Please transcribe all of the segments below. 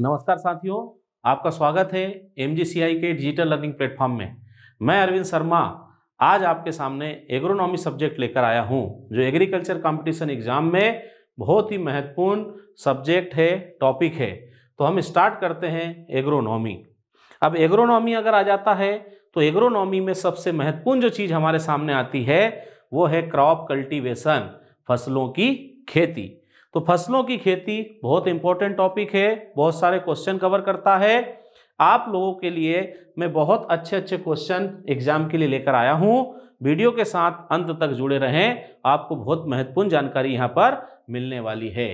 नमस्कार साथियों आपका स्वागत है एम के डिजिटल लर्निंग प्लेटफॉर्म में मैं अरविंद शर्मा आज आपके सामने एग्रोनॉमी सब्जेक्ट लेकर आया हूं जो एग्रीकल्चर कंपटीशन एग्जाम में बहुत ही महत्वपूर्ण सब्जेक्ट है टॉपिक है तो हम स्टार्ट करते हैं एग्रोनॉमी अब एग्रोनॉमी अगर आ जाता है तो एग्रोनॉमी में सबसे महत्वपूर्ण जो चीज़ हमारे सामने आती है वो है क्रॉप कल्टीवेशन फसलों की खेती तो फसलों की खेती बहुत इंपॉर्टेंट टॉपिक है बहुत सारे क्वेश्चन कवर करता है आप लोगों के लिए मैं बहुत अच्छे अच्छे क्वेश्चन एग्जाम के लिए लेकर आया हूँ वीडियो के साथ अंत तक जुड़े रहें आपको बहुत महत्वपूर्ण जानकारी यहाँ पर मिलने वाली है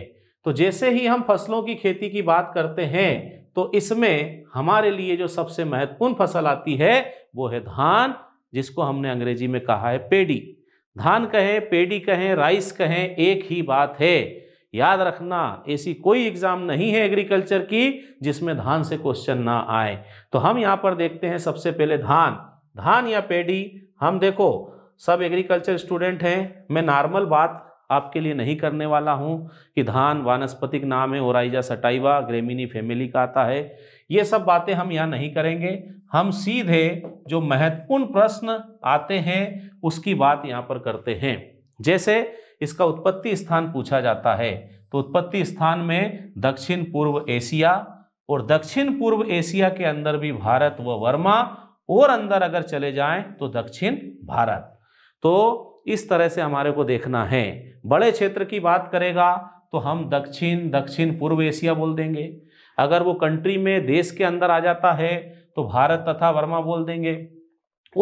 तो जैसे ही हम फसलों की खेती की बात करते हैं तो इसमें हमारे लिए जो सबसे महत्वपूर्ण फसल आती है वो है धान जिसको हमने अंग्रेजी में कहा है पेडी धान कहें पेडी कहें राइस कहें एक ही बात है याद रखना ऐसी कोई एग्ज़ाम नहीं है एग्रीकल्चर की जिसमें धान से क्वेश्चन ना आए तो हम यहाँ पर देखते हैं सबसे पहले धान धान या पेडी हम देखो सब एग्रीकल्चर स्टूडेंट हैं मैं नॉर्मल बात आपके लिए नहीं करने वाला हूँ कि धान वानस्पतिक नाम है ओराइजा सटाइवा ग्रेमिनी फैमिली का आता है ये सब बातें हम यहाँ नहीं करेंगे हम सीधे जो महत्वपूर्ण प्रश्न आते हैं उसकी बात यहाँ पर करते हैं जैसे इसका उत्पत्ति स्थान पूछा जाता है तो उत्पत्ति स्थान में दक्षिण पूर्व एशिया और दक्षिण पूर्व एशिया के अंदर भी भारत व वर्मा और अंदर अगर चले जाएं तो दक्षिण भारत तो इस तरह से हमारे को देखना है बड़े क्षेत्र की बात करेगा तो हम दक्षिण दक्षिण पूर्व एशिया बोल देंगे अगर वो कंट्री में देश के अंदर आ जाता है तो भारत तथा वर्मा बोल देंगे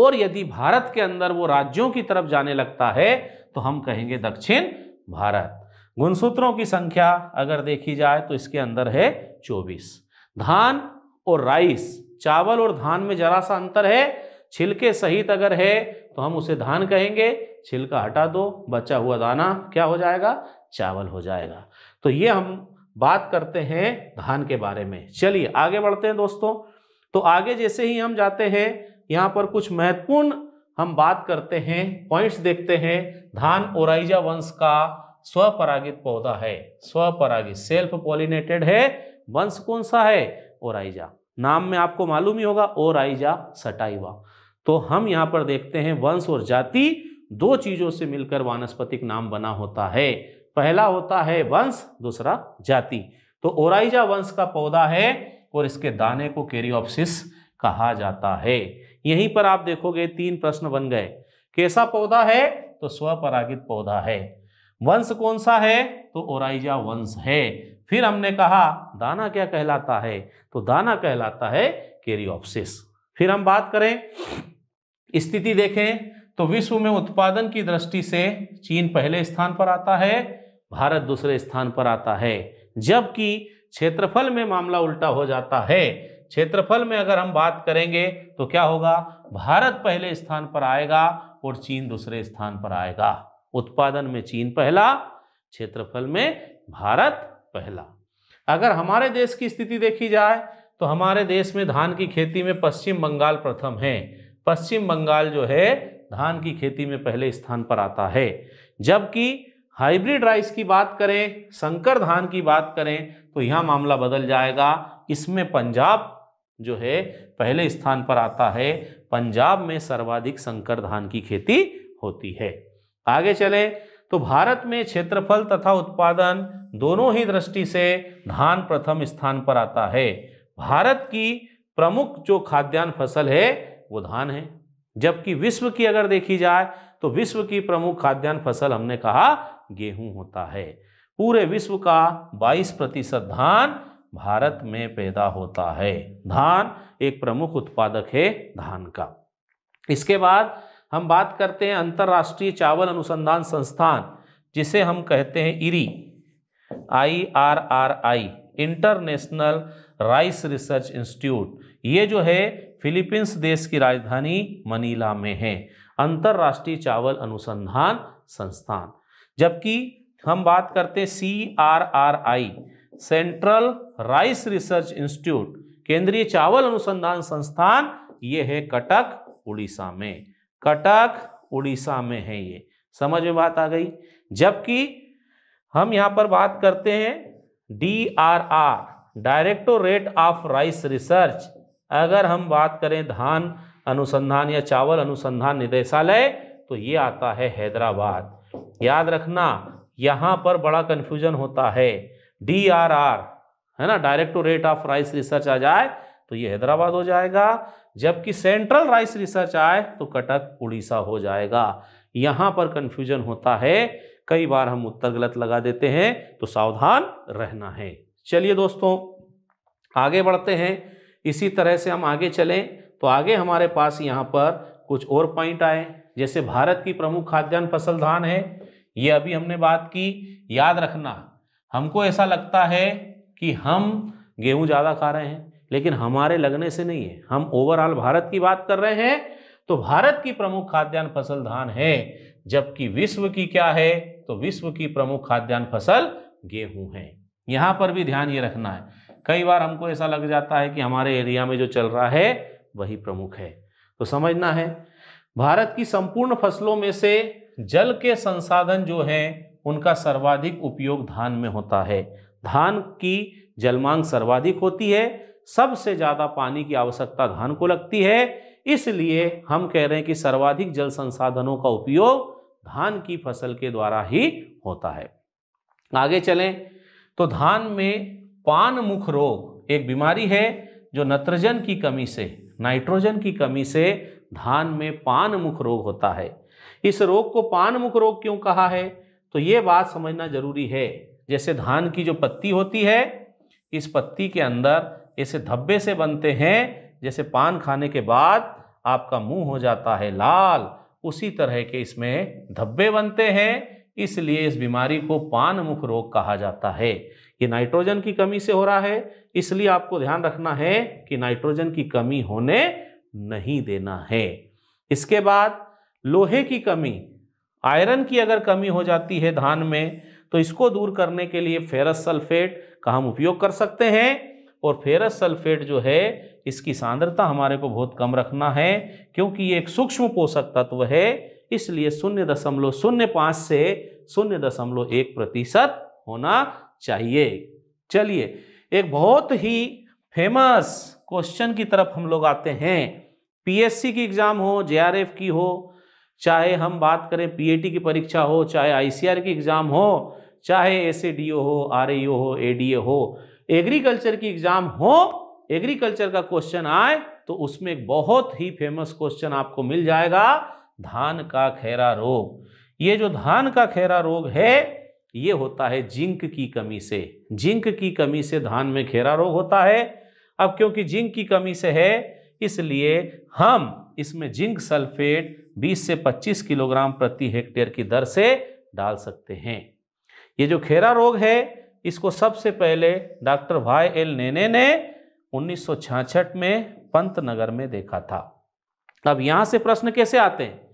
और यदि भारत के अंदर वो राज्यों की तरफ जाने लगता है तो हम कहेंगे दक्षिण भारत गुणसूत्रों की संख्या अगर देखी जाए तो इसके अंदर है चौबीस धान और राइस चावल और धान में जरा सा अंतर है छिलके सहित अगर है तो हम उसे धान कहेंगे छिलका हटा दो बचा हुआ दाना क्या हो जाएगा चावल हो जाएगा तो ये हम बात करते हैं धान के बारे में चलिए आगे बढ़ते हैं दोस्तों तो आगे जैसे ही हम जाते हैं यहाँ पर कुछ महत्वपूर्ण हम बात करते हैं पॉइंट्स देखते हैं धान ओराइजा वंश का स्वपरागित पौधा है स्वपरागित सेल्फ पॉलिनेटेड है वंश कौन सा है ओराइजा नाम में आपको मालूम ही होगा ओराइजा सटाइवा तो हम यहाँ पर देखते हैं वंश और जाति दो चीजों से मिलकर वानस्पतिक नाम बना होता है पहला होता है वंश दूसरा जाति तो ओराइजा वंश का पौधा है और इसके दाने को कैरियोप्सिस कहा जाता है यहीं पर आप देखोगे तीन प्रश्न बन गए कैसा पौधा है तो स्वपरागित पौधा है वंश कौन सा है तो ओराइजा वंश है फिर हमने कहा दाना क्या कहलाता है तो दाना कहलाता है कैरियोप्सिस फिर हम बात करें स्थिति देखें तो विश्व में उत्पादन की दृष्टि से चीन पहले स्थान पर आता है भारत दूसरे स्थान पर आता है जबकि क्षेत्रफल में मामला उल्टा हो जाता है क्षेत्रफल में अगर हम बात करेंगे तो क्या होगा भारत पहले स्थान पर आएगा और चीन दूसरे स्थान पर आएगा उत्पादन में चीन पहला क्षेत्रफल में भारत पहला अगर हमारे देश की स्थिति देखी जाए तो हमारे देश में धान की खेती में पश्चिम बंगाल प्रथम है पश्चिम बंगाल जो है धान की खेती में पहले स्थान पर आता है जबकि हाइब्रिड राइस की बात करें संकर धान की बात करें तो यह मामला बदल जाएगा इसमें पंजाब जो है पहले स्थान पर आता है पंजाब में सर्वाधिक संकर धान की खेती होती है आगे चले तो भारत में क्षेत्रफल तथा उत्पादन दोनों ही दृष्टि से धान प्रथम स्थान पर आता है भारत की प्रमुख जो खाद्यान्न फसल है वो धान है जबकि विश्व की अगर देखी जाए तो विश्व की प्रमुख खाद्यान्न फसल हमने कहा गेहूं होता है पूरे विश्व का 22 प्रतिशत धान भारत में पैदा होता है धान एक प्रमुख उत्पादक है धान का इसके बाद हम बात करते हैं अंतर्राष्ट्रीय चावल अनुसंधान संस्थान जिसे हम कहते हैं IRRI I R R I International Rice Research Institute ये जो है फिलीपींस देश की राजधानी मनीला में है अंतर्राष्ट्रीय चावल अनुसंधान संस्थान जबकि हम बात करते हैं C R R I Central Rice Research Institute केंद्रीय चावल अनुसंधान संस्थान ये है कटक उड़ीसा में कटक उड़ीसा में है ये समझ में बात आ गई जबकि हम यहाँ पर बात करते हैं D R R Directorate of Rice Research अगर हम बात करें धान अनुसंधान या चावल अनुसंधान निदेशालय तो ये आता है हैदराबाद याद रखना यहाँ पर बड़ा कन्फ्यूजन होता है डी आर आर है ना डायरेक्टोरेट ऑफ राइस रिसर्च आ जाए तो ये हैदराबाद हो जाएगा जबकि सेंट्रल राइस रिसर्च आए तो कटक उड़ीसा हो जाएगा यहाँ पर कन्फ्यूजन होता है कई बार हम उत्तर गलत लगा देते हैं तो सावधान रहना है चलिए दोस्तों आगे बढ़ते हैं इसी तरह से हम आगे चलें तो आगे हमारे पास यहाँ पर कुछ और पॉइंट आए जैसे भारत की प्रमुख खाद्यान्न फसल धान है ये अभी हमने बात की याद रखना हमको ऐसा लगता है कि हम गेहूं ज़्यादा खा रहे हैं लेकिन हमारे लगने से नहीं है हम ओवरऑल भारत की बात कर रहे हैं तो भारत की प्रमुख खाद्यान्न फसल धान है जबकि विश्व की क्या है तो विश्व की प्रमुख खाद्यान्न फसल गेहूं है यहाँ पर भी ध्यान ये रखना है कई बार हमको ऐसा लग जाता है कि हमारे एरिया में जो चल रहा है वही प्रमुख है तो समझना है भारत की संपूर्ण फसलों में से जल के संसाधन जो हैं उनका सर्वाधिक उपयोग धान में होता है धान की जलमांग सर्वाधिक होती है सबसे ज़्यादा पानी की आवश्यकता धान को लगती है इसलिए हम कह रहे हैं कि सर्वाधिक जल संसाधनों का उपयोग धान की फसल के द्वारा ही होता है आगे चलें तो धान में पान मुख रोग एक बीमारी है जो नत्रजन की कमी से नाइट्रोजन की कमी से धान में पान मुख रोग होता है इस रोग को पान मुख रोग क्यों कहा है तो ये बात समझना जरूरी है जैसे धान की जो पत्ती होती है इस पत्ती के अंदर ऐसे धब्बे से बनते हैं जैसे पान खाने के बाद आपका मुंह हो जाता है लाल उसी तरह के इसमें धब्बे बनते हैं इसलिए इस बीमारी को पान मुख रोग कहा जाता है ये नाइट्रोजन की कमी से हो रहा है इसलिए आपको ध्यान रखना है कि नाइट्रोजन की कमी होने नहीं देना है इसके बाद लोहे की कमी आयरन की अगर कमी हो जाती है धान में तो इसको दूर करने के लिए फेरस सल्फेट का हम उपयोग कर सकते हैं और फेरस सल्फेट जो है इसकी सांद्रता हमारे को बहुत कम रखना है क्योंकि ये एक सूक्ष्म पोषक तत्व है इसलिए शून्य दशमलव शून्य पाँच से शून्य दशमलव एक प्रतिशत होना चाहिए चलिए एक बहुत ही फेमस क्वेश्चन की तरफ हम लोग आते हैं पीएससी की एग्ज़ाम हो जेआरएफ की हो चाहे हम बात करें पीएटी की परीक्षा हो चाहे आईसीआर की एग्ज़ाम हो चाहे एस हो आर हो ए हो एग्रीकल्चर की एग्ज़ाम हो एग्रीकल्चर का क्वेश्चन आए तो उसमें एक बहुत ही फेमस क्वेश्चन आपको मिल जाएगा धान का खैरा रोग ये जो धान का खैरा रोग है ये होता है जिंक की कमी से जिंक की कमी से धान में खैरा रोग होता है अब क्योंकि जिंक की कमी से है इसलिए हम इसमें जिंक सल्फेट 20 से 25 किलोग्राम प्रति हेक्टेयर की दर से डाल सकते हैं ये जो खेरा रोग है इसको सबसे पहले डॉक्टर भाई एल नेने ने उन्नीस में पंत नगर में देखा था अब यहाँ से प्रश्न कैसे आते हैं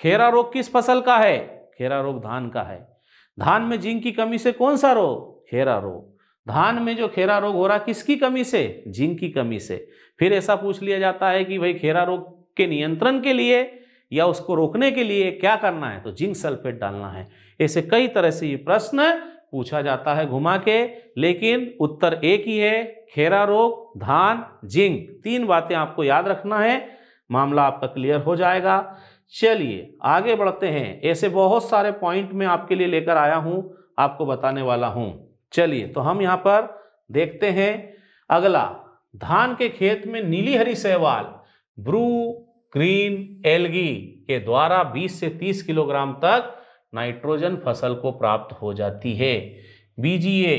खेरा रोग किस फसल का है खेरा रोग धान का है धान में जिंक की कमी से कौन सा रोग खेरा रोग धान में जो खेरा रोग हो रहा किसकी कमी से जिंक की कमी से फिर ऐसा पूछ लिया जाता है कि भाई खेरा रोग के नियंत्रण के लिए या उसको रोकने के लिए क्या करना है तो जिंक सल्फेट डालना है ऐसे कई तरह से ये प्रश्न पूछा जाता है घुमा के लेकिन उत्तर एक ही है खेरा रोग धान जिंक तीन बातें आपको याद रखना है मामला आपका क्लियर हो जाएगा चलिए आगे बढ़ते हैं ऐसे बहुत सारे पॉइंट में आपके लिए लेकर आया हूं आपको बताने वाला हूं चलिए तो हम यहाँ पर देखते हैं अगला धान के खेत में नीली हरी सहवाल ब्रू ग्रीन एलगी के द्वारा 20 से 30 किलोग्राम तक नाइट्रोजन फसल को प्राप्त हो जाती है बीजीए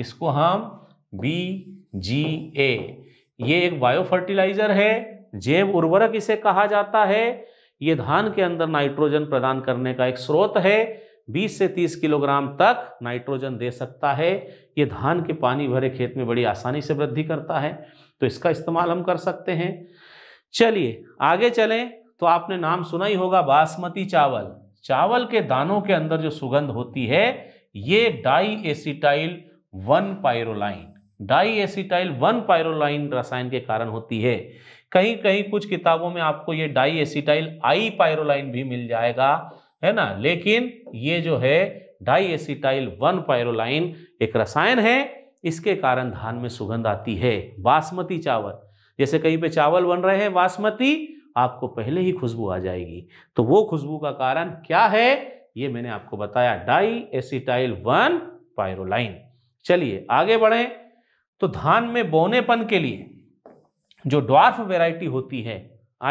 इसको हम बी जी ए ये एक बायो फर्टिलाइजर है जैव उर्वरक इसे कहा जाता है ये धान के अंदर नाइट्रोजन प्रदान करने का एक स्रोत है 20 से 30 किलोग्राम तक नाइट्रोजन दे सकता है ये धान के पानी भरे खेत में बड़ी आसानी से वृद्धि करता है तो इसका इस्तेमाल हम कर सकते हैं चलिए आगे चलें तो आपने नाम सुना ही होगा बासमती चावल चावल के दानों के अंदर जो सुगंध होती है ये di acetyl one pyrroline di acetyl one pyrroline रसायन के कारण होती है कहीं कहीं कुछ किताबों में आपको ये डाई एसिटाइल आई पायरोलाइन भी मिल जाएगा है ना लेकिन ये जो है डाई एसिटाइल वन पायरोलाइन एक रसायन है इसके कारण धान में सुगंध आती है बासमती चावल जैसे कहीं पे चावल बन रहे हैं बासमती आपको पहले ही खुशबू आ जाएगी तो वो खुशबू का कारण क्या है ये मैंने आपको बताया डाई एसिटाइल वन पायरोलाइन चलिए आगे बढ़े तो धान में बोनेपन के लिए जो ड्वार्फ वेराइटी होती है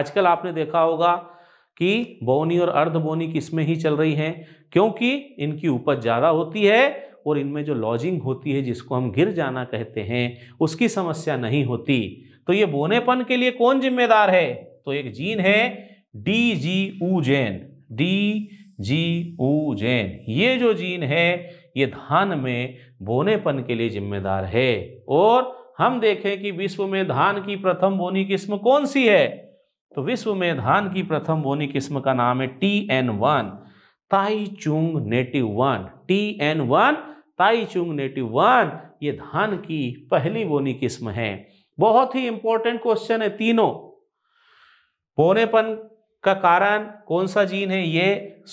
आजकल आपने देखा होगा कि बोनी और अर्ध बोनी किस्में ही चल रही हैं क्योंकि इनकी उपज ज़्यादा होती है और इनमें जो लॉजिंग होती है जिसको हम गिर जाना कहते हैं उसकी समस्या नहीं होती तो ये बोनेपन के लिए कौन जिम्मेदार है तो एक जीन है डी जी ऊ जैन डी जी ऊ जैन ये जो जीन है ये धान में बोनेपन के लिए जिम्मेदार है और हम देखें कि विश्व में धान की प्रथम बोनी किस्म कौन सी है तो विश्व में धान की प्रथम बोनी किस्म का नाम है T N one Taichung native one T N one Taichung native one ये धान की पहली बोनी किस्म है बहुत ही इंपॉर्टेंट क्वेश्चन है तीनों पोनेपन का कारण कौन सा जीन है ये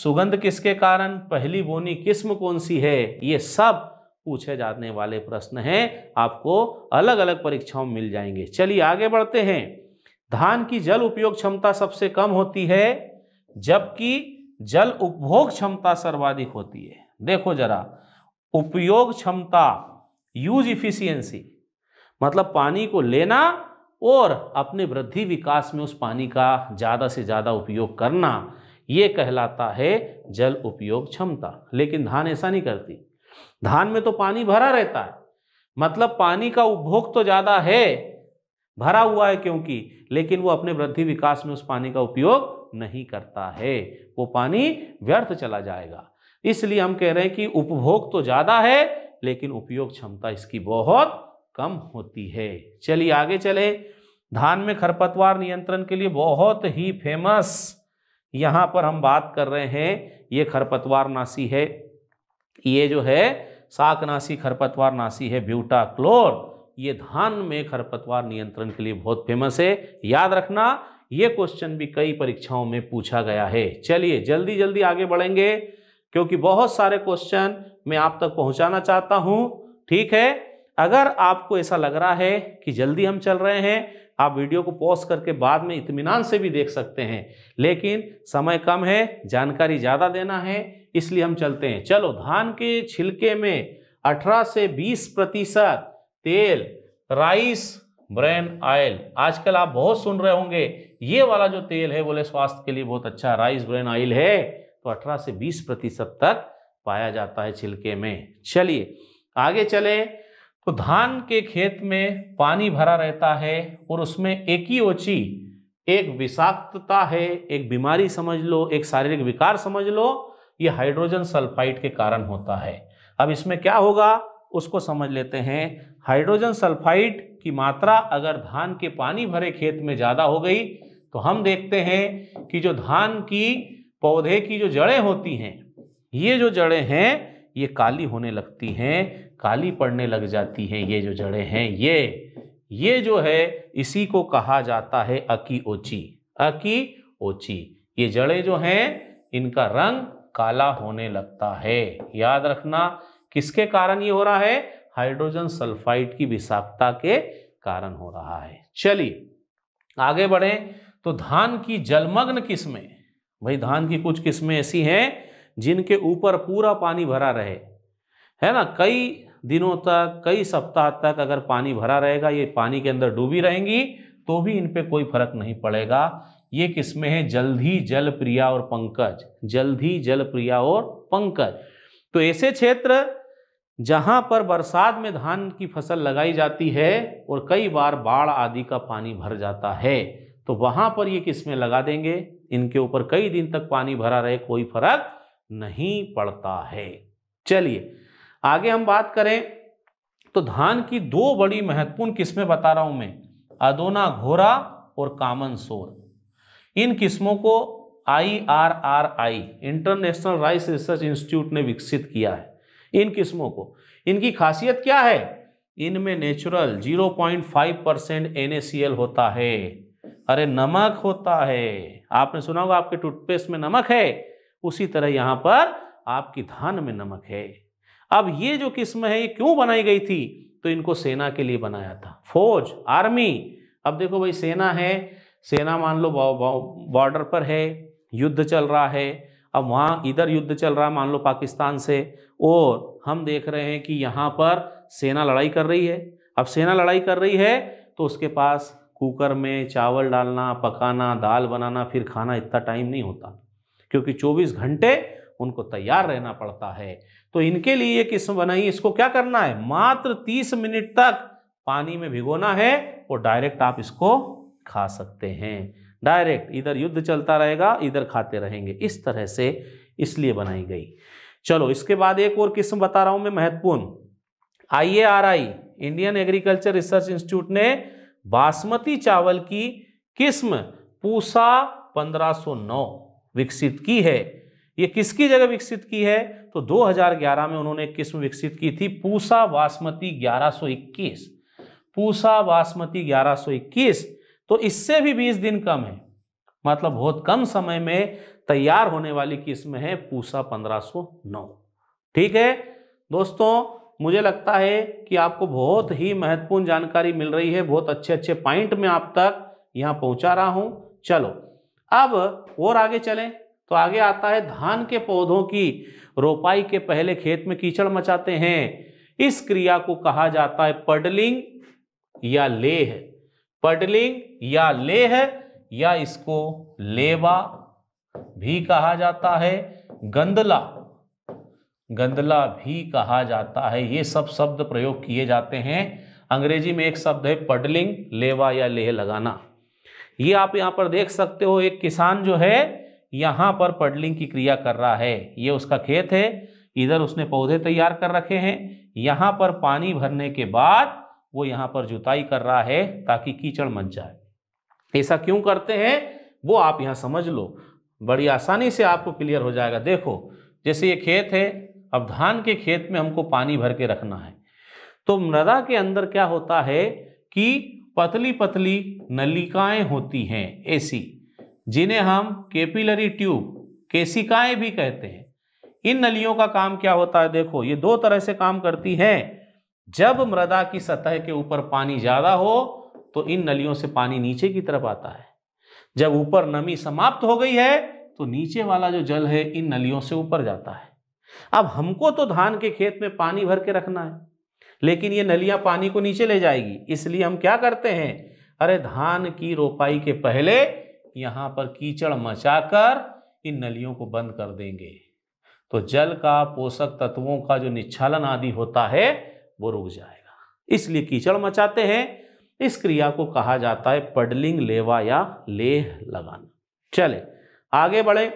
सुगंध किसके कारण पहली बोनी किस्म कौन सी है ये सब पूछे जाने वाले प्रश्न हैं आपको अलग अलग परीक्षाओं मिल जाएंगे चलिए आगे बढ़ते हैं धान की जल उपयोग क्षमता सबसे कम होती है जबकि जल उपभोग क्षमता सर्वाधिक होती है देखो जरा उपयोग क्षमता यूज इफिशियंसी मतलब पानी को लेना और अपने वृद्धि विकास में उस पानी का ज़्यादा से ज़्यादा उपयोग करना ये कहलाता है जल उपयोग क्षमता लेकिन धान ऐसा नहीं करती धान में तो पानी भरा रहता है मतलब पानी का उपभोग तो ज़्यादा है भरा हुआ है क्योंकि लेकिन वो अपने वृद्धि विकास में उस पानी का उपयोग नहीं करता है वो पानी व्यर्थ चला जाएगा इसलिए हम कह रहे हैं कि उपभोग तो ज़्यादा है लेकिन उपयोग क्षमता इसकी बहुत कम होती है चलिए आगे चले धान में खरपतवार नियंत्रण के लिए बहुत ही फेमस यहाँ पर हम बात कर रहे हैं ये खरपतवार नासी है ये जो है शाकनाशी खरपतवार नासी है ब्यूटा क्लोर ये धान में खरपतवार नियंत्रण के लिए बहुत फेमस है याद रखना ये क्वेश्चन भी कई परीक्षाओं में पूछा गया है चलिए जल्दी जल्दी आगे बढ़ेंगे क्योंकि बहुत सारे क्वेश्चन मैं आप तक पहुंचाना चाहता हूं ठीक है अगर आपको ऐसा लग रहा है कि जल्दी हम चल रहे हैं आप वीडियो को पॉज करके बाद में इतमान से भी देख सकते हैं लेकिन समय कम है जानकारी ज़्यादा देना है इसलिए हम चलते हैं चलो धान के छिलके में 18 से 20 प्रतिशत तेल राइस ब्रेन ऑयल आजकल आप बहुत सुन रहे होंगे ये वाला जो तेल है बोले स्वास्थ्य के लिए बहुत अच्छा राइस ब्रेन ऑयल है तो 18 से 20 प्रतिशत तक पाया जाता है छिलके में चलिए आगे चलें तो धान के खेत में पानी भरा रहता है और उसमें एक ही ओची एक विषाक्तता है एक बीमारी समझ लो एक शारीरिक विकार समझ लो ये हाइड्रोजन सल्फाइड के कारण होता है अब इसमें क्या होगा उसको समझ लेते हैं हाइड्रोजन सल्फाइड की मात्रा अगर धान के पानी भरे खेत में ज़्यादा हो गई तो हम देखते हैं कि जो धान की पौधे की जो जड़ें होती हैं ये जो जड़ें हैं ये काली होने लगती हैं काली पड़ने लग जाती हैं ये जो जड़ें हैं ये ये जो है इसी को कहा जाता है अकी ओची अकी ओची ये जड़ें जो हैं इनका रंग काला होने लगता है याद रखना किसके कारण ये हो रहा है हाइड्रोजन सल्फाइड की विषाक्तता के कारण हो रहा है चलिए आगे बढ़े तो धान की जलमग्न किस्में भाई धान की कुछ किस्में ऐसी हैं जिनके ऊपर पूरा पानी भरा रहे है ना कई दिनों तक कई सप्ताह तक अगर पानी भरा रहेगा ये पानी के अंदर डूबी रहेंगी तो भी इन पर कोई फर्क नहीं पड़ेगा ये किस्में हैं जल्दी जल प्रिया और पंकज जल्दी जल प्रिया और पंकज तो ऐसे क्षेत्र जहाँ पर बरसात में धान की फसल लगाई जाती है और कई बार बाढ़ आदि का पानी भर जाता है तो वहाँ पर ये किस्में लगा देंगे इनके ऊपर कई दिन तक पानी भरा रहे कोई फर्क नहीं पड़ता है चलिए आगे हम बात करें तो धान की दो बड़ी महत्वपूर्ण किस्में बता रहा हूं मैं अदोना घोरा और कामन सोर इन किस्मों को I R R I International Rice Research Institute ने विकसित किया है इन किस्मों को इनकी खासियत क्या है इनमें नेचुरल 0.5 परसेंट एन होता है अरे नमक होता है आपने सुना होगा आपके टूथपेस्ट में नमक है उसी तरह यहां पर आपकी धान में नमक है अब ये जो किस्म है ये क्यों बनाई गई थी तो इनको सेना के लिए बनाया था फौज आर्मी अब देखो भाई सेना है सेना मान लो बॉर्डर पर है युद्ध चल रहा है अब वहाँ इधर युद्ध चल रहा है मान लो पाकिस्तान से और हम देख रहे हैं कि यहाँ पर सेना लड़ाई कर रही है अब सेना लड़ाई कर रही है तो उसके पास कुकर में चावल डालना पकाना दाल बनाना फिर खाना इतना टाइम नहीं होता क्योंकि 24 घंटे उनको तैयार रहना पड़ता है तो इनके लिए ये किस्म बनाई इसको क्या करना है मात्र तीस मिनट तक पानी में भिगोना है और डायरेक्ट आप इसको खा सकते हैं डायरेक्ट इधर युद्ध चलता रहेगा इधर खाते रहेंगे इस तरह से इसलिए बनाई गई चलो इसके बाद एक और किस्म बता रहा हूं मैं महत्वपूर्ण I Indian Agriculture Research Institute ने बासमती चावल की किस्म पूसा 1509 विकसित की है ये किसकी जगह विकसित की है तो 2011 में उन्होंने एक किस्म विकसित की थी पूसा बासमती 1121 पूसा बासमती 1121 तो इससे भी 20 दिन कम है मतलब बहुत कम समय में तैयार होने वाली किस्म है पूसा 1509 ठीक है दोस्तों मुझे लगता है कि आपको बहुत ही महत्वपूर्ण जानकारी मिल रही है बहुत अच्छे अच्छे पॉइंट में आप तक यहाँ पहुँचा रहा हूँ चलो अब और आगे चलें तो आगे आता है धान के पौधों की रोपाई के पहले खेत में कीचड़ मचाते हैं इस क्रिया को कहा जाता है पडलिंग या लेह पडलिंग या लेह या इसको लेवा भी कहा जाता है गंदला गंदला भी कहा जाता है ये सब शब्द प्रयोग किए जाते हैं अंग्रेजी में एक शब्द है पडलिंग लेवा या लेह लगाना ये आप यहां पर देख सकते हो एक किसान जो है यहाँ पर पडलिंग की क्रिया कर रहा है ये उसका खेत है इधर उसने पौधे तैयार कर रखे हैं यहाँ पर पानी भरने के बाद वो यहाँ पर जुताई कर रहा है ताकि कीचड़ मच जाए ऐसा क्यों करते हैं वो आप यहाँ समझ लो बड़ी आसानी से आपको क्लियर हो जाएगा देखो जैसे ये खेत है अब धान के खेत में हमको पानी भर के रखना है तो मृदा के अंदर क्या होता है कि पतली पतली नलिकाएं होती हैं ऐसी जिन्हें हम केपिलरी ट्यूब केसिकाएं भी कहते हैं इन नलियों का काम क्या होता है देखो ये दो तरह से काम करती हैं जब मृदा की सतह के ऊपर पानी ज़्यादा हो तो इन नलियों से पानी नीचे की तरफ आता है जब ऊपर नमी समाप्त हो गई है तो नीचे वाला जो जल है इन नलियों से ऊपर जाता है अब हमको तो धान के खेत में पानी भर के रखना है लेकिन ये नलियां पानी को नीचे ले जाएगी इसलिए हम क्या करते हैं अरे धान की रोपाई के पहले यहाँ पर कीचड़ मचाकर इन नलियों को बंद कर देंगे तो जल का पोषक तत्वों का जो निच्छालन आदि होता है वो रुक जाएगा इसलिए कीचड़ मचाते हैं इस क्रिया को कहा जाता है पडलिंग लेवा या लेह लगाना चले आगे बढ़े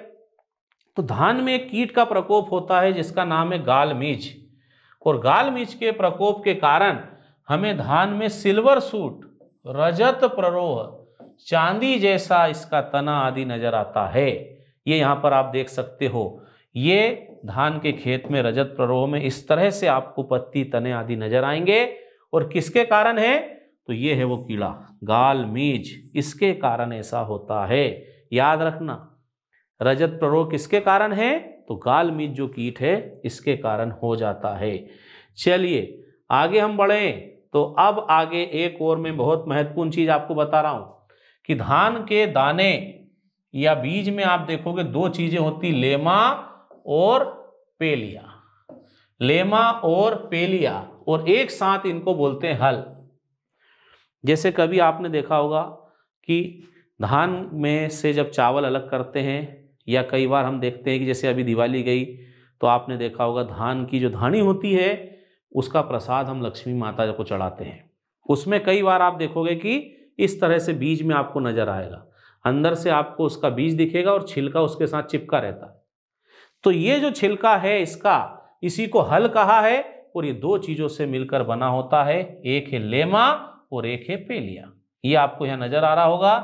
तो धान में एक कीट का प्रकोप होता है जिसका नाम है गालमीज और गालमीज के प्रकोप के कारण हमें धान में सिल्वर सूट रजत प्ररोह चांदी जैसा इसका तना आदि नजर आता है ये यहाँ पर आप देख सकते हो ये धान के खेत में रजत प्ररोह में इस तरह से आपको पत्ती तने आदि नजर आएंगे और किसके कारण है तो ये है वो कीड़ा गाल मीज इसके कारण ऐसा होता है याद रखना रजत प्ररोह किसके कारण है तो गाल मीज जो कीट है इसके कारण हो जाता है चलिए आगे हम बढ़ें तो अब आगे एक और मैं बहुत महत्वपूर्ण चीज़ आपको बता रहा हूँ कि धान के दाने या बीज में आप देखोगे दो चीजें होती लेमा और पेलिया लेमा और पेलिया और एक साथ इनको बोलते हैं हल जैसे कभी आपने देखा होगा कि धान में से जब चावल अलग करते हैं या कई बार हम देखते हैं कि जैसे अभी दिवाली गई तो आपने देखा होगा धान की जो धानी होती है उसका प्रसाद हम लक्ष्मी माता को चढ़ाते हैं उसमें कई बार आप देखोगे कि इस तरह से बीज में आपको नज़र आएगा अंदर से आपको उसका बीज दिखेगा और छिलका उसके साथ चिपका रहता है तो ये जो छिलका है इसका इसी को हल कहा है और ये दो चीज़ों से मिलकर बना होता है एक है लेमा और एक है पेलिया ये आपको यहाँ नज़र आ रहा होगा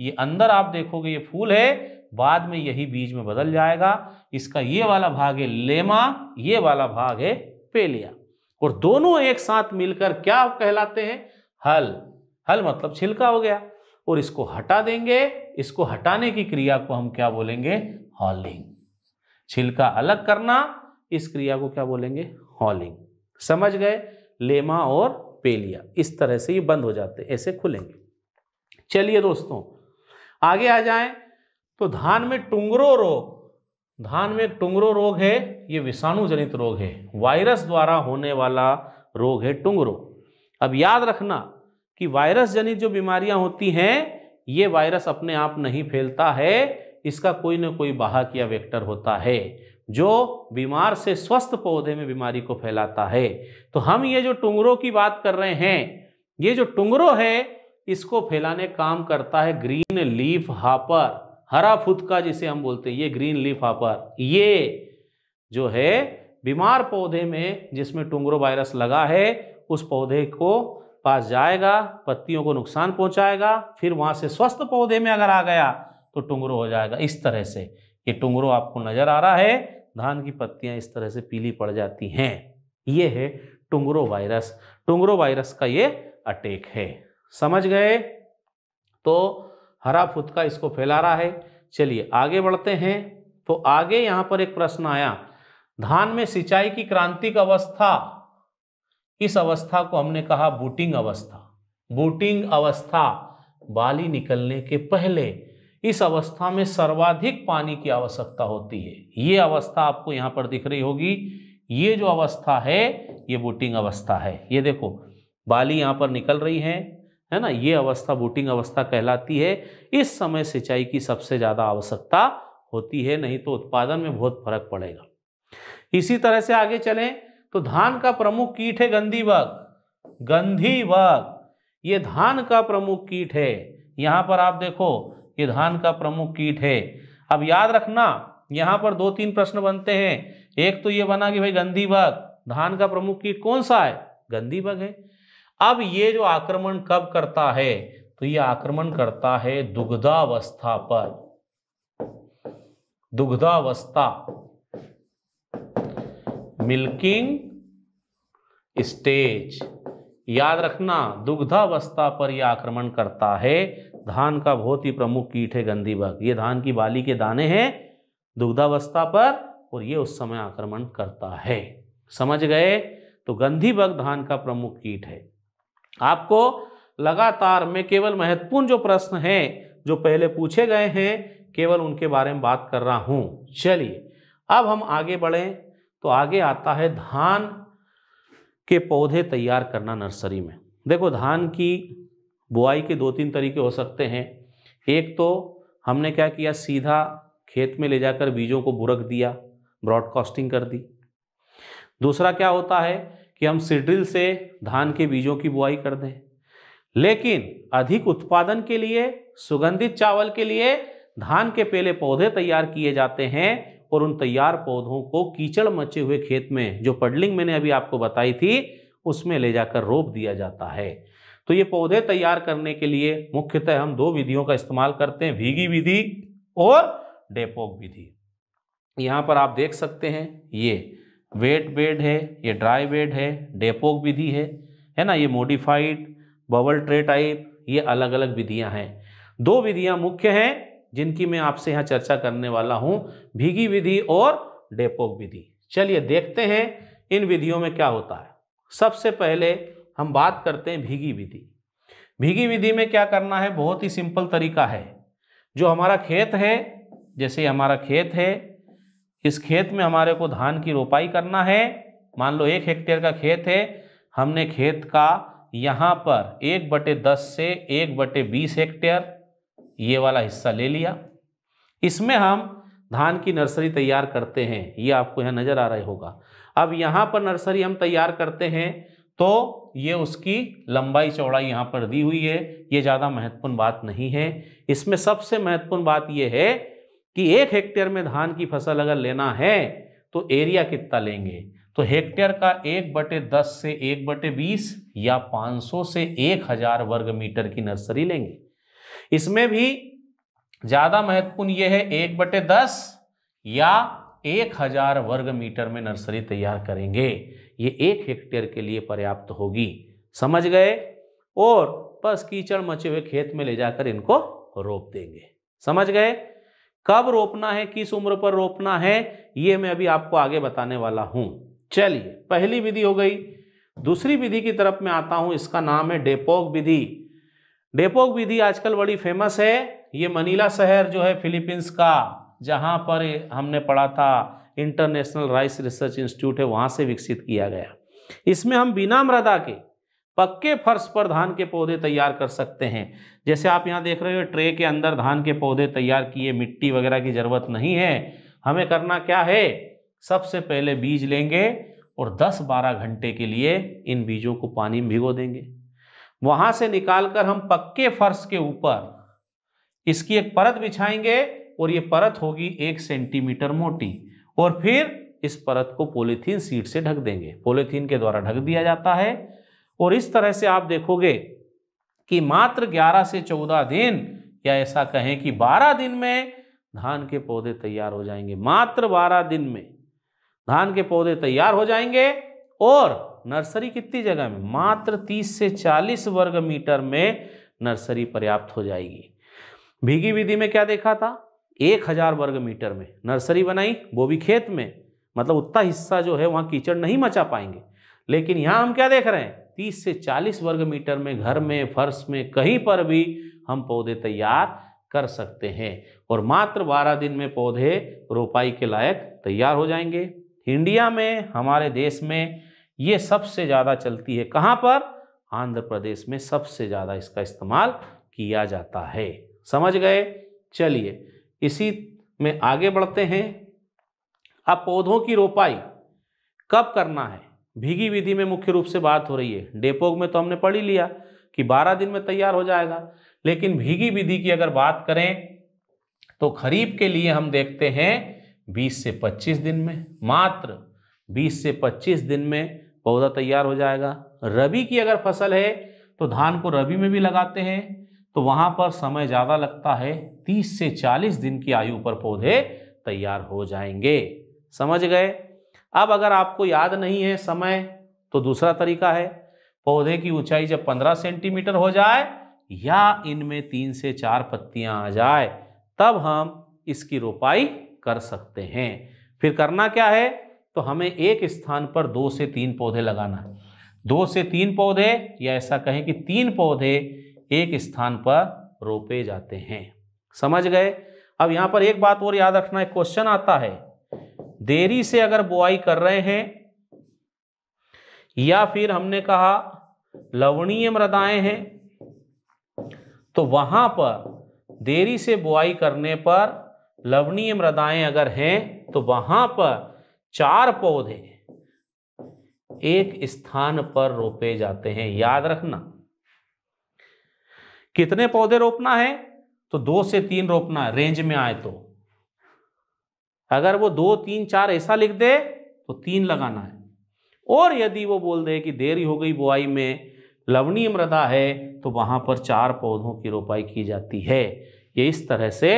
ये अंदर आप देखोगे ये फूल है बाद में यही बीज में बदल जाएगा इसका ये वाला भाग है लेमा ये वाला भाग है पेलिया और दोनों एक साथ मिलकर क्या कहलाते हैं हल हल मतलब छिलका हो गया और इसको हटा देंगे इसको हटाने की क्रिया को हम क्या बोलेंगे हॉलिंग छिलका अलग करना इस क्रिया को क्या बोलेंगे हॉलिंग समझ गए लेमा और पेलिया इस तरह से ये बंद हो जाते ऐसे खुलेंगे चलिए दोस्तों आगे आ जाएं तो धान में टुंगरो रोग धान में एक टुंगरो रोग है ये विषाणु जनित रोग है वायरस द्वारा होने वाला रोग है टुंगरो अब याद रखना कि वायरस जनित जो बीमारियां होती हैं ये वायरस अपने आप नहीं फैलता है इसका कोई ना कोई बाहक या वेक्टर होता है जो बीमार से स्वस्थ पौधे में बीमारी को फैलाता है तो हम ये जो टुंगरों की बात कर रहे हैं ये जो टुंगरो है इसको फैलाने काम करता है ग्रीन लीफ हापर हरा फुतका जिसे हम बोलते हैं ये ग्रीन लीफ हापर ये जो है बीमार पौधे में जिसमें टुंगरो वायरस लगा है उस पौधे को पास जाएगा पत्तियों को नुकसान पहुंचाएगा फिर वहां से स्वस्थ पौधे में अगर आ गया तो टुंगरो हो जाएगा इस तरह से ये टुंगरो आपको नज़र आ रहा है धान की पत्तियाँ इस तरह से पीली पड़ जाती हैं ये है टुंगरो वायरस टुंगरो वायरस का ये अटैक है समझ गए तो हरा फुतका इसको फैला रहा है चलिए आगे बढ़ते हैं तो आगे यहाँ पर एक प्रश्न आया धान में सिंचाई की क्रांतिक अवस्था इस अवस्था को हमने कहा बूटिंग अवस्था बूटिंग अवस्था बाली निकलने के पहले इस अवस्था में सर्वाधिक पानी की आवश्यकता होती है ये अवस्था आपको यहाँ पर दिख रही होगी ये जो अवस्था है ये बूटिंग अवस्था है ये देखो बाली यहाँ पर निकल रही है है ना ये अवस्था बूटिंग अवस्था कहलाती है इस समय सिंचाई की सबसे ज़्यादा आवश्यकता होती है नहीं तो उत्पादन में बहुत फर्क पड़ेगा इसी तरह से आगे चलें तो धान का प्रमुख कीट है गंधी बाग गंधी बाग ये धान का प्रमुख कीट है यहाँ पर आप देखो ये धान का प्रमुख कीट है अब याद रखना यहाँ पर दो तीन प्रश्न बनते हैं एक तो ये बना कि भाई गंधी बाग धान का प्रमुख कीट कौन सा है गंधी बाग है अब ये जो आक्रमण कब करता है तो ये आक्रमण करता है दुग्धावस्था पर दुग्धावस्था मिल्किंग स्टेज याद रखना दुग्धावस्था पर यह आक्रमण करता है धान का बहुत ही प्रमुख कीट है गंदी बग ये धान की बाली के दाने हैं दुग्धावस्था पर और ये उस समय आक्रमण करता है समझ गए तो गंधी बग धान का प्रमुख कीट है आपको लगातार मैं केवल महत्वपूर्ण जो प्रश्न है जो पहले पूछे गए हैं केवल उनके बारे में बात कर रहा हूँ चलिए अब हम आगे बढ़ें तो आगे आता है धान के पौधे तैयार करना नर्सरी में देखो धान की बुआई के दो तीन तरीके हो सकते हैं एक तो हमने क्या किया सीधा खेत में ले जाकर बीजों को बुरक दिया ब्रॉडकास्टिंग कर दी दूसरा क्या होता है कि हम सिड्रिल से धान के बीजों की बुआई कर दें लेकिन अधिक उत्पादन के लिए सुगंधित चावल के लिए धान के पहले पौधे तैयार किए जाते हैं और उन तैयार पौधों को कीचड़ मचे हुए खेत में जो पडलिंग मैंने अभी आपको बताई थी उसमें ले जाकर रोप दिया जाता है तो ये पौधे तैयार करने के लिए मुख्यतः हम दो विधियों का इस्तेमाल करते हैं भीगी विधि और डेपोक विधि यहाँ पर आप देख सकते हैं ये वेट बेड है ये ड्राई बेड है डेपोक विधि है है ना ये मोडिफाइड बबल ट्रे टाइप ये अलग अलग विधियाँ हैं दो विधियाँ मुख्य हैं जिनकी मैं आपसे यहाँ चर्चा करने वाला हूँ भीगी विधि और डेपोक विधि चलिए देखते हैं इन विधियों में क्या होता है सबसे पहले हम बात करते हैं भीगी विधि भीगी विधि में क्या करना है बहुत ही सिंपल तरीका है जो हमारा खेत है जैसे हमारा खेत है इस खेत में हमारे को धान की रोपाई करना है मान लो एक हेक्टेयर का खेत है हमने खेत का यहाँ पर एक बटे दस से एक बटे बीस हेक्टेयर ये वाला हिस्सा ले लिया इसमें हम धान की नर्सरी तैयार करते हैं ये आपको यहाँ नज़र आ रहा होगा अब यहाँ पर नर्सरी हम तैयार करते हैं तो ये उसकी लंबाई चौड़ाई यहाँ पर दी हुई है ये ज़्यादा महत्वपूर्ण बात नहीं है इसमें सबसे महत्वपूर्ण बात यह है कि एक हेक्टेयर में धान की फसल अगर लेना है तो एरिया कितना लेंगे तो हेक्टेयर का एक बटे दस से एक बटे बीस या पाँच सौ से एक हज़ार वर्ग मीटर की नर्सरी लेंगे इसमें भी ज़्यादा महत्वपूर्ण ये है एक बटे दस या एक हजार वर्ग मीटर में नर्सरी तैयार करेंगे ये एक हेक्टेयर के लिए पर्याप्त होगी समझ गए और बस कीचड़ मचे हुए खेत में ले जाकर इनको रोप देंगे समझ गए कब रोपना है किस उम्र पर रोपना है ये मैं अभी आपको आगे बताने वाला हूँ चलिए पहली विधि हो गई दूसरी विधि की तरफ मैं आता हूँ इसका नाम है डेपोक विधि डेपोक विधि आजकल बड़ी फेमस है ये मनीला शहर जो है फिलीपींस का जहाँ पर हमने पढ़ा था इंटरनेशनल राइस रिसर्च इंस्टीट्यूट है वहाँ से विकसित किया गया इसमें हम बिना मृदा के पक्के फर्श पर धान के पौधे तैयार कर सकते हैं जैसे आप यहाँ देख रहे हो ट्रे के अंदर धान के पौधे तैयार किए मिट्टी वगैरह की ज़रूरत नहीं है हमें करना क्या है सबसे पहले बीज लेंगे और 10-12 घंटे के लिए इन बीजों को पानी में भिगो देंगे वहां से निकालकर हम पक्के फर्श के ऊपर इसकी एक परत बिछाएंगे और ये परत होगी एक सेंटीमीटर मोटी और फिर इस परत को पोलिथीन सीट से ढक देंगे पोलिथीन के द्वारा ढक दिया जाता है और इस तरह से आप देखोगे कि मात्र 11 से 14 दिन या ऐसा कहें कि 12 दिन में धान के पौधे तैयार हो जाएंगे मात्र 12 दिन में धान के पौधे तैयार हो जाएंगे और नर्सरी कितनी जगह में मात्र 30 से 40 वर्ग मीटर में नर्सरी पर्याप्त हो जाएगी भीगी विधि में क्या देखा था एक हजार वर्ग मीटर में नर्सरी बनाई वो भी खेत में मतलब उतना हिस्सा जो है वहाँ कीचड़ नहीं मचा पाएंगे लेकिन यहाँ हम क्या देख रहे हैं तीस से चालीस वर्ग मीटर में घर में फर्श में कहीं पर भी हम पौधे तैयार कर सकते हैं और मात्र बारह दिन में पौधे रोपाई के लायक तैयार हो जाएंगे इंडिया में हमारे देश में ये सबसे ज़्यादा चलती है कहाँ पर आंध्र प्रदेश में सबसे ज़्यादा इसका इस्तेमाल किया जाता है समझ गए चलिए इसी में आगे बढ़ते हैं अब पौधों की रोपाई कब करना है भीगी विधि में मुख्य रूप से बात हो रही है डेपोग में तो हमने पढ़ ही लिया कि 12 दिन में तैयार हो जाएगा लेकिन भीगी विधि की अगर बात करें तो खरीफ के लिए हम देखते हैं 20 से 25 दिन में मात्र 20 से 25 दिन में पौधा तैयार हो जाएगा रबी की अगर फसल है तो धान को रबी में भी लगाते हैं तो वहाँ पर समय ज़्यादा लगता है तीस से चालीस दिन की आयु पर पौधे तैयार हो जाएंगे समझ गए अब अगर आपको याद नहीं है समय तो दूसरा तरीका है पौधे की ऊंचाई जब 15 सेंटीमीटर हो जाए या इनमें तीन से चार पत्तियां आ जाए तब हम इसकी रोपाई कर सकते हैं फिर करना क्या है तो हमें एक स्थान पर दो से तीन पौधे लगाना है दो से तीन पौधे या ऐसा कहें कि तीन पौधे एक स्थान पर रोपे जाते हैं समझ गए अब यहाँ पर एक बात और याद रखना एक क्वेश्चन आता है देरी से अगर बुआई कर रहे हैं या फिर हमने कहा लवणीय मृदाएं हैं तो वहां पर देरी से बुआई करने पर लवणीय मृदाएं अगर हैं तो वहां पर चार पौधे एक स्थान पर रोपे जाते हैं याद रखना कितने पौधे रोपना है तो दो से तीन रोपना है रेंज में आए तो अगर वो दो तीन चार ऐसा लिख दे तो तीन लगाना है और यदि वो बोल दे कि देरी हो गई बुआई में लवणीय मृदा है तो वहां पर चार पौधों की रोपाई की जाती है ये इस तरह से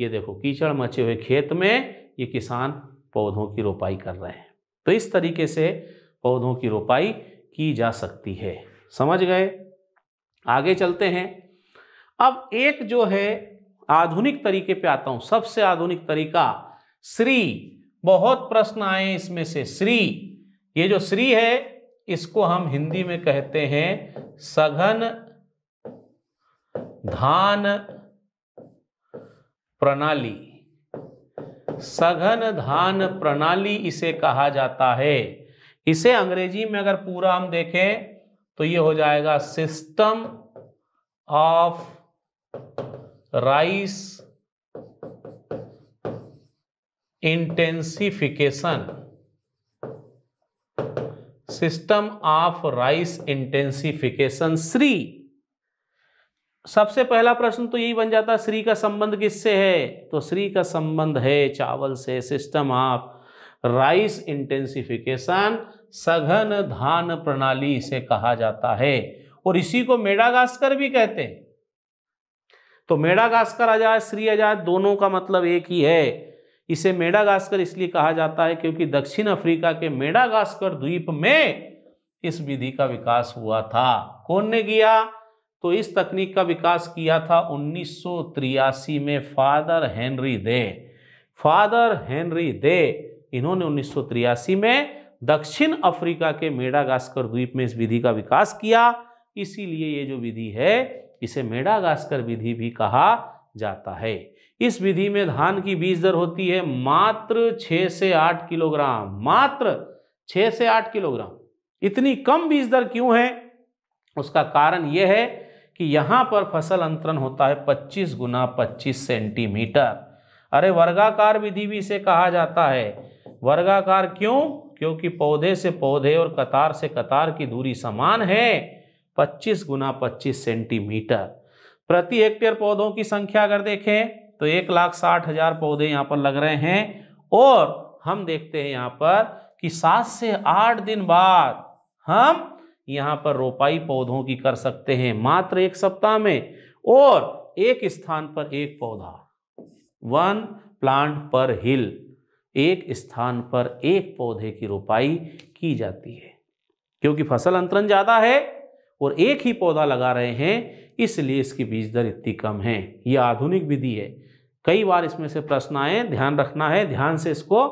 ये देखो कीचड़ मचे हुए खेत में ये किसान पौधों की रोपाई कर रहे हैं तो इस तरीके से पौधों की रोपाई की जा सकती है समझ गए आगे चलते हैं अब एक जो है आधुनिक तरीके पे आता हूं सबसे आधुनिक तरीका श्री बहुत प्रश्न आए इसमें से श्री ये जो श्री है इसको हम हिंदी में कहते हैं सघन धान प्रणाली सघन धान प्रणाली इसे कहा जाता है इसे अंग्रेजी में अगर पूरा हम देखें तो ये हो जाएगा system of rice intensification system of rice intensification SRI सबसे पहला प्रश्न तो यही बन जाता श्री का संबंध किससे है तो श्री का संबंध है चावल से सिस्टम ऑफ राइस इंटेंसिफिकेशन सघन धान प्रणाली से कहा जाता है और इसी को मेडागास्कर भी कहते हैं तो मेडागास्कर आजाद श्री आजाद दोनों का मतलब एक ही है इसे मेडागास्कर इसलिए कहा जाता है क्योंकि दक्षिण अफ्रीका के मेडागास्कर द्वीप में इस विधि का विकास हुआ था कौन ने किया तो इस तकनीक का विकास किया था उन्नीस में father Henri de father Henri de इन्होंने उन्नीस में दक्षिण अफ्रीका के मेडागास्कर द्वीप में इस विधि का विकास किया इसीलिए ये जो विधि है इसे मेडागास्कर विधि भी कहा जाता है इस विधि में धान की बीज दर होती है मात्र 6 से आठ किलोग्राम मात्र 6 से आठ किलोग्राम इतनी कम बीज दर क्यों है उसका कारण यह है कि यहाँ पर फसल अंतरण होता है 25 गुना 25 सेंटीमीटर अरे वर्गाकार विधि भी इसे कहा जाता है वर्गाकार क्यों क्योंकि पौधे से पौधे और कतार से कतार की दूरी समान है 25 गुना 25 सेंटीमीटर प्रति हेक्टेयर पौधों की संख्या अगर देखें तो एक लाख साठ हजार पौधे यहाँ पर लग रहे हैं और हम देखते हैं यहाँ पर कि सात से आठ दिन बाद हम यहाँ पर रोपाई पौधों की कर सकते हैं मात्र एक सप्ताह में और एक स्थान पर एक पौधा वन प्लांट पर हिल एक स्थान पर एक पौधे की रोपाई की जाती है क्योंकि फसल अंतरण ज़्यादा है और एक ही पौधा लगा रहे हैं इसलिए इसकी बीज दर इतनी कम है यह आधुनिक विधि है कई बार इसमें से प्रश्न आए ध्यान रखना है ध्यान से इसको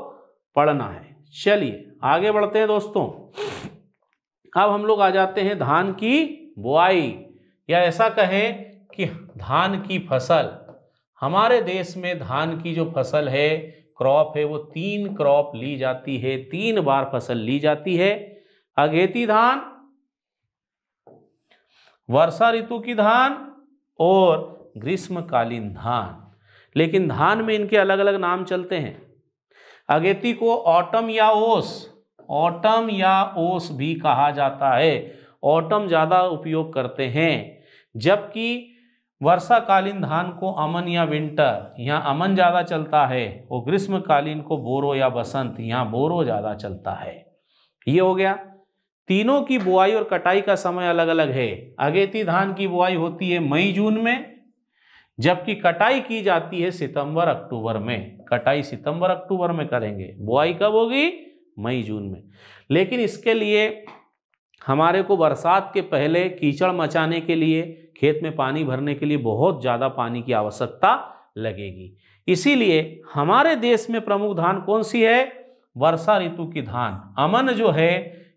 पढ़ना है चलिए आगे बढ़ते हैं दोस्तों अब हम लोग आ जाते हैं धान की बुआई या ऐसा कहें कि धान की फसल हमारे देश में धान की जो फसल है क्रॉप है वो तीन क्रॉप ली जाती है तीन बार फसल ली जाती है अगेती धान वर्षा ऋतु की धान और ग्रीष्मकालीन धान लेकिन धान में इनके अलग अलग नाम चलते हैं अगेती को ऑटम या ओस ऑटम या ओस भी कहा जाता है ऑटम ज़्यादा उपयोग करते हैं जबकि वर्षाकालीन धान को अमन या विंटर यहाँ अमन ज़्यादा चलता है और ग्रीष्मकालीन को बोरो या बसंत यहाँ बोरो ज़्यादा चलता है ये हो गया तीनों की बुआई और कटाई का समय अलग अलग है अगेती धान की बुआई होती है मई जून में जबकि कटाई की जाती है सितंबर अक्टूबर में कटाई सितंबर अक्टूबर में करेंगे बुआई कब होगी मई जून में लेकिन इसके लिए हमारे को बरसात के पहले कीचड़ मचाने के लिए खेत में पानी भरने के लिए बहुत ज़्यादा पानी की आवश्यकता लगेगी इसीलिए हमारे देश में प्रमुख धान कौन सी है वर्षा ऋतु की धान अमन जो है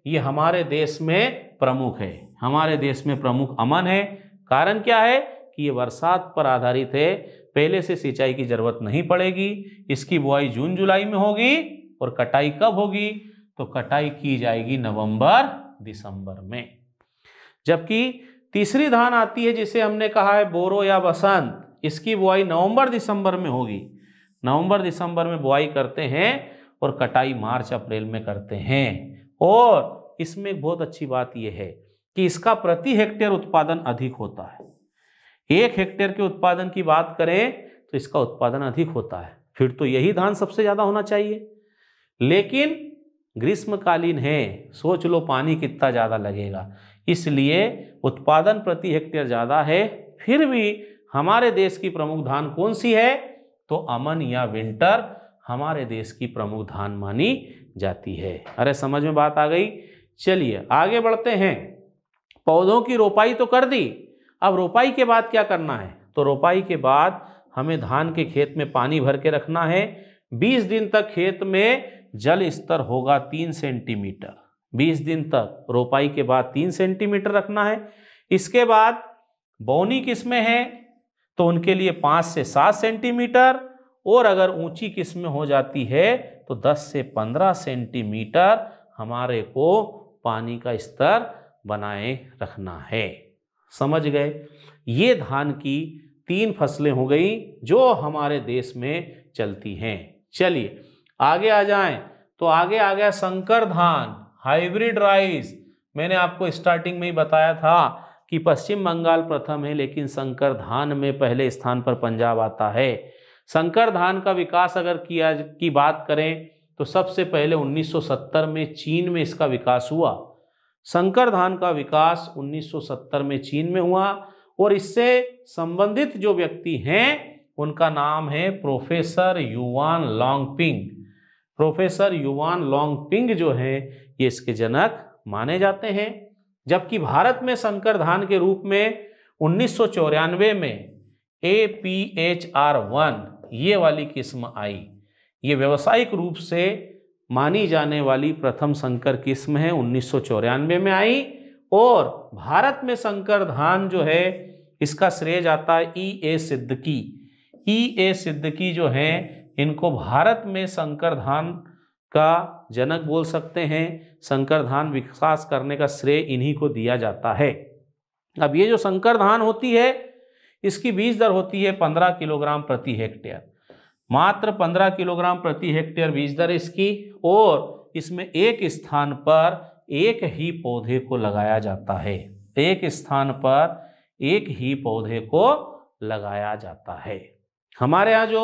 ये हमारे देश में प्रमुख है हमारे देश में प्रमुख अमन है कारण क्या है कि ये बरसात पर आधारित है पहले से सिंचाई की ज़रूरत नहीं पड़ेगी इसकी बुआई जून जुलाई में होगी और कटाई कब होगी तो कटाई की जाएगी नवंबर दिसंबर में जबकि तीसरी धान आती है जिसे हमने कहा है बोरो या बसंत इसकी बुआई नवंबर दिसंबर में होगी नवंबर दिसंबर में बुआई करते हैं और कटाई मार्च अप्रैल में करते हैं और इसमें एक बहुत अच्छी बात यह है कि इसका प्रति हेक्टेयर उत्पादन अधिक होता है एक हेक्टेयर के उत्पादन की बात करें तो इसका उत्पादन अधिक होता है फिर तो यही धान सबसे ज़्यादा होना चाहिए लेकिन ग्रीष्मकालीन है सोच लो पानी कितना ज़्यादा लगेगा इसलिए उत्पादन प्रति हेक्टेयर ज़्यादा है फिर भी हमारे देश की प्रमुख धान कौन सी है तो अमन या विंटर हमारे देश की प्रमुख धान मानी जाती है अरे समझ में बात आ गई चलिए आगे बढ़ते हैं पौधों की रोपाई तो कर दी अब रोपाई के बाद क्या करना है तो रोपाई के बाद हमें धान के खेत में पानी भर के रखना है 20 दिन तक खेत में जल स्तर होगा तीन सेंटीमीटर बीस दिन तक रोपाई के बाद तीन सेंटीमीटर रखना है इसके बाद बौनी किस्में हैं तो उनके लिए पाँच से सात सेंटीमीटर और अगर ऊंची किस्में हो जाती है तो दस से पंद्रह सेंटीमीटर हमारे को पानी का स्तर बनाए रखना है समझ गए ये धान की तीन फसलें हो गई जो हमारे देश में चलती हैं चलिए आगे आ जाएं तो आगे आ गया संकर धान हाइब्रिड राइस मैंने आपको स्टार्टिंग में ही बताया था कि पश्चिम बंगाल प्रथम है लेकिन संकर धान में पहले स्थान पर पंजाब आता है संकर धान का विकास अगर किया की बात करें तो सबसे पहले 1970 में चीन में इसका विकास हुआ संकर धान का विकास 1970 में चीन में हुआ और इससे संबंधित जो व्यक्ति हैं उनका नाम है professor Yuan Longping professor Yuan Longping जो हैं ये इसके जनक माने जाते हैं जबकि भारत में संकर धान के रूप में उन्नीस में A P H R one ये वाली किस्म आई ये व्यावसायिक रूप से मानी जाने वाली प्रथम संकर किस्म है उन्नीस में आई और भारत में संकर धान जो है इसका श्रेय जाता है ई e ए सिद्दकी ई e ए सिद्दकी जो हैं इनको भारत में शंकर धान का जनक बोल सकते हैं शंकर धान विकास करने का श्रेय इन्हीं को दिया जाता है अब ये जो शंकर धान होती है इसकी बीज दर होती है पंद्रह किलोग्राम प्रति हेक्टेयर मात्र पंद्रह किलोग्राम प्रति हेक्टेयर बीज दर इसकी और इसमें एक स्थान पर एक ही पौधे को लगाया जाता है एक स्थान पर एक ही पौधे को लगाया जाता है हमारे यहाँ जो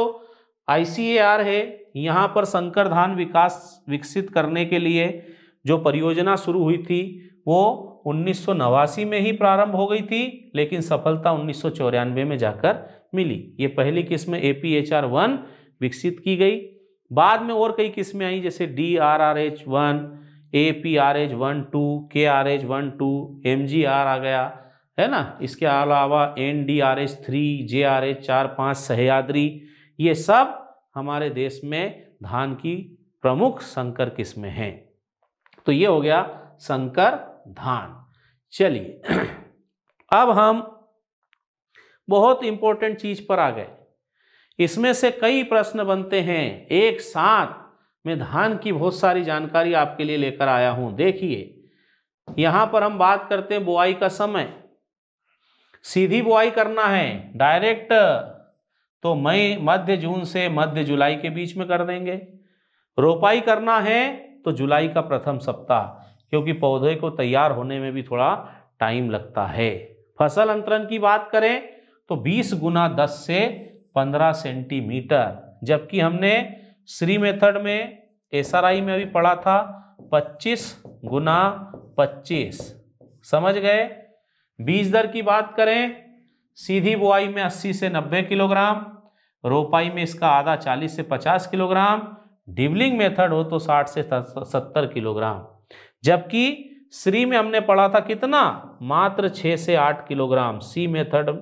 आई है यहाँ पर संकर धान विकास विकसित करने के लिए जो परियोजना शुरू हुई थी वो उन्नीस में ही प्रारंभ हो गई थी लेकिन सफलता उन्नीस में जाकर मिली ये पहली किस्म A P H R one विकसित की गई बाद में और कई किस्में आई जैसे D R R H one A P R H one two K R H one two M G R आ गया है ना इसके अलावा N D R H three J R H चार पाँच सहयाद्री ये सब हमारे देश में धान की प्रमुख संकर किस्में हैं तो ये हो गया संकर धान चलिए अब हम बहुत इंपॉर्टेंट चीज पर आ गए इसमें से कई प्रश्न बनते हैं एक साथ मैं धान की बहुत सारी जानकारी आपके लिए लेकर आया हूं देखिए यहां पर हम बात करते हैं बुआई का समय सीधी बुआई करना है डायरेक्ट तो मई मध्य जून से मध्य जुलाई के बीच में कर देंगे रोपाई करना है तो जुलाई का प्रथम सप्ताह क्योंकि पौधे को तैयार होने में भी थोड़ा टाइम लगता है फसल अंतरण की बात करें तो 20 गुना 10 से 15 सेंटीमीटर जबकि हमने श्री मेथड में एस में अभी पढ़ा था 25 गुना 25 समझ गए बीज दर की बात करें सीधी बुआई में 80 से 90 किलोग्राम रोपाई में इसका आधा 40 से 50 किलोग्राम डिबलिंग मेथड हो तो 60 से 70 किलोग्राम जबकि श्री में हमने पढ़ा था कितना मात्र 6 से 8 किलोग्राम सी मेथड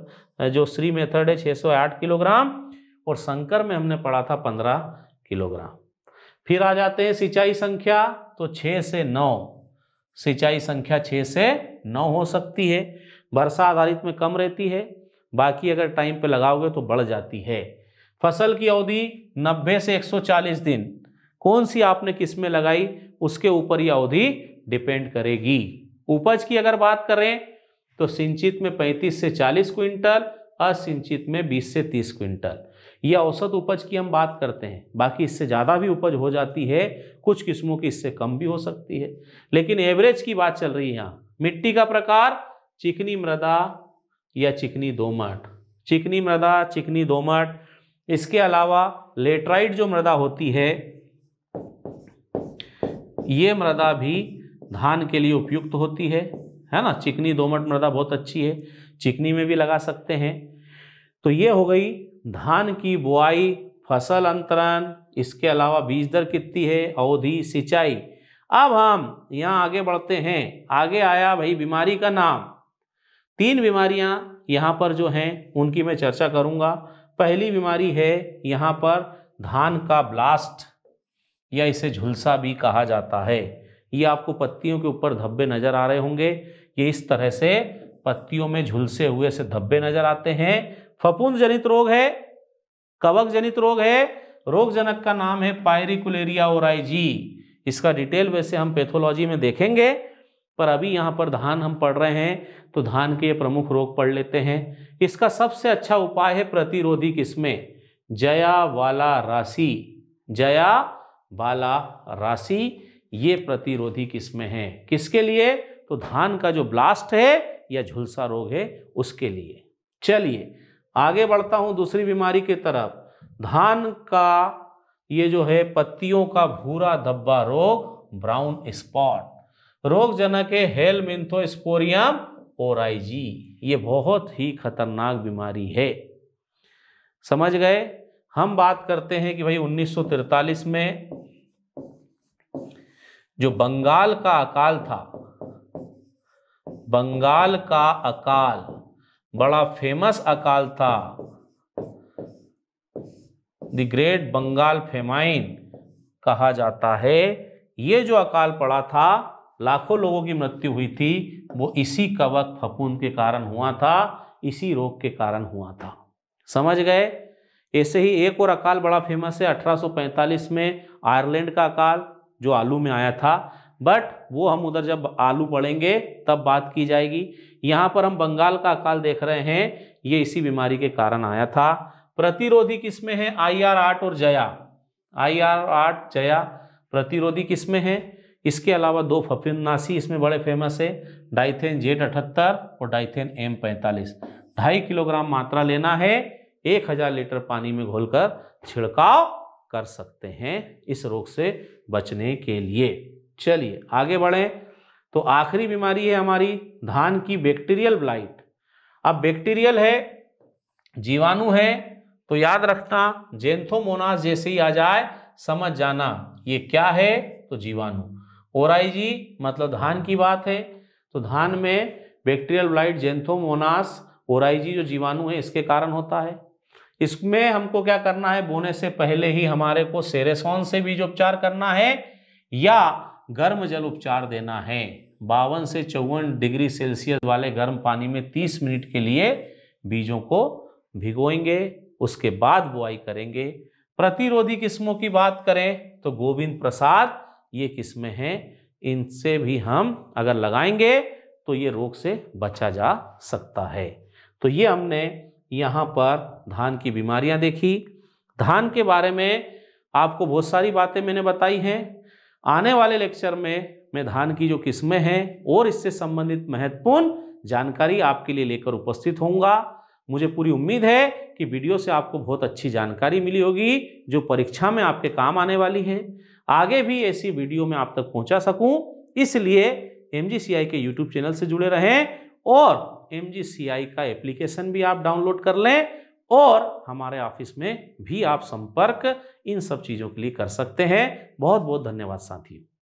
जो श्री मेथड है से 8 किलोग्राम और शंकर में हमने पढ़ा था 15 किलोग्राम फिर आ जाते हैं सिंचाई संख्या तो 6 से 9 सिंचाई संख्या 6 से 9 हो सकती है वर्षा आधारित में कम रहती है बाकी अगर टाइम पे लगाओगे तो बढ़ जाती है फसल की अवधि 90 से 140 दिन कौन सी आपने किस में लगाई उसके ऊपर यह अवधि डिपेंड करेगी उपज की अगर बात करें तो सिंचित में 35 से 40 क्विंटल असिंचित में 20 से 30 क्विंटल यह औसत उपज की हम बात करते हैं बाकी इससे ज़्यादा भी उपज हो जाती है कुछ किस्मों की इससे कम भी हो सकती है लेकिन एवरेज की बात चल रही है यहाँ मिट्टी का प्रकार चिकनी मृदा या चिकनी दोमट चिकनी मृदा चिकनी दोमट इसके अलावा लेटराइट जो मृदा होती है ये मृदा भी धान के लिए उपयुक्त होती है है ना चिकनी दोमट मृदा बहुत अच्छी है चिकनी में भी लगा सकते हैं तो ये हो गई धान की बुआई फसल अंतरण इसके अलावा बीज दर कितनी है अवधि सिंचाई अब हम यहाँ आगे बढ़ते हैं आगे आया भाई बीमारी का नाम तीन बीमारियां यहाँ पर जो हैं उनकी मैं चर्चा करूँगा पहली बीमारी है यहाँ पर धान का ब्लास्ट या इसे झुलसा भी कहा जाता है ये आपको पत्तियों के ऊपर धब्बे नज़र आ रहे होंगे ये इस तरह से पत्तियों में झुलसे हुए से धब्बे नज़र आते हैं फपूंद जनित रोग है कवक जनित रोग है रोगजनक का नाम है पायरिकुलेरिया ओराइजी इसका डिटेल वैसे हम पैथोलॉजी में देखेंगे पर अभी यहाँ पर धान हम पढ़ रहे हैं तो धान के ये प्रमुख रोग पढ़ लेते हैं इसका सबसे अच्छा उपाय है प्रतिरोधी किस्में जया वाला राशि जया वाला राशि ये प्रतिरोधी किस्में हैं किसके लिए तो धान का जो ब्लास्ट है या झुलसा रोग है उसके लिए चलिए आगे बढ़ता हूँ दूसरी बीमारी की तरफ धान का ये जो है पत्तियों का भूरा धब्बा रोग ब्राउन स्पॉट रोगजनक है हेल स्पोरियम ओराइजी ये बहुत ही खतरनाक बीमारी है समझ गए हम बात करते हैं कि भाई 1943 में जो बंगाल का अकाल था बंगाल का अकाल बड़ा फेमस अकाल था द ग्रेट बंगाल फेमाइन कहा जाता है ये जो अकाल पड़ा था लाखों लोगों की मृत्यु हुई थी वो इसी कवक फफूंद के कारण हुआ था इसी रोग के कारण हुआ था समझ गए ऐसे ही एक और अकाल बड़ा फेमस है 1845 में आयरलैंड का अकाल जो आलू में आया था बट वो हम उधर जब आलू पढ़ेंगे तब बात की जाएगी यहाँ पर हम बंगाल का अकाल देख रहे हैं ये इसी बीमारी के कारण आया था प्रतिरोधी किसमें है आई आर आठ और जया आई आर आठ जया प्रतिरोधी किसमें है इसके अलावा दो फफिनासी इसमें बड़े फेमस है डाइथेन जेड अठहत्तर और डाइथेन एम पैंतालीस ढाई किलोग्राम मात्रा लेना है एक हजार लीटर पानी में घोलकर छिड़काव कर सकते हैं इस रोग से बचने के लिए चलिए आगे बढ़ें तो आखिरी बीमारी है हमारी धान की बैक्टीरियल ब्लाइट अब बैक्टीरियल है जीवाणु है तो याद रखना जेंथोमोनास जैसे ही आ जाए समझ जाना ये क्या है तो जीवाणु जी मतलब धान की बात है तो धान में बैक्टीरियल ब्लाइट जेंथोमोनास ओराइजी जो जीवाणु है इसके कारण होता है इसमें हमको क्या करना है बोने से पहले ही हमारे को सेरेसोन से बीज उपचार करना है या गर्म जल उपचार देना है बावन से चौवन डिग्री सेल्सियस वाले गर्म पानी में तीस मिनट के लिए बीजों को भिगोएंगे उसके बाद बुआई करेंगे प्रतिरोधी किस्मों की बात करें तो गोविंद प्रसाद ये किस्में हैं इनसे भी हम अगर लगाएंगे तो ये रोग से बचा जा सकता है तो ये हमने यहाँ पर धान की बीमारियाँ देखी धान के बारे में आपको बहुत सारी बातें मैंने बताई हैं आने वाले लेक्चर में मैं धान की जो किस्में हैं और इससे संबंधित महत्वपूर्ण जानकारी आपके लिए लेकर उपस्थित होऊंगा मुझे पूरी उम्मीद है कि वीडियो से आपको बहुत अच्छी जानकारी मिली होगी जो परीक्षा में आपके काम आने वाली है आगे भी ऐसी वीडियो में आप तक पहुंचा सकूं इसलिए एम के यूट्यूब चैनल से जुड़े रहें और एम का एप्लीकेशन भी आप डाउनलोड कर लें और हमारे ऑफिस में भी आप संपर्क इन सब चीज़ों के लिए कर सकते हैं बहुत बहुत धन्यवाद साथियों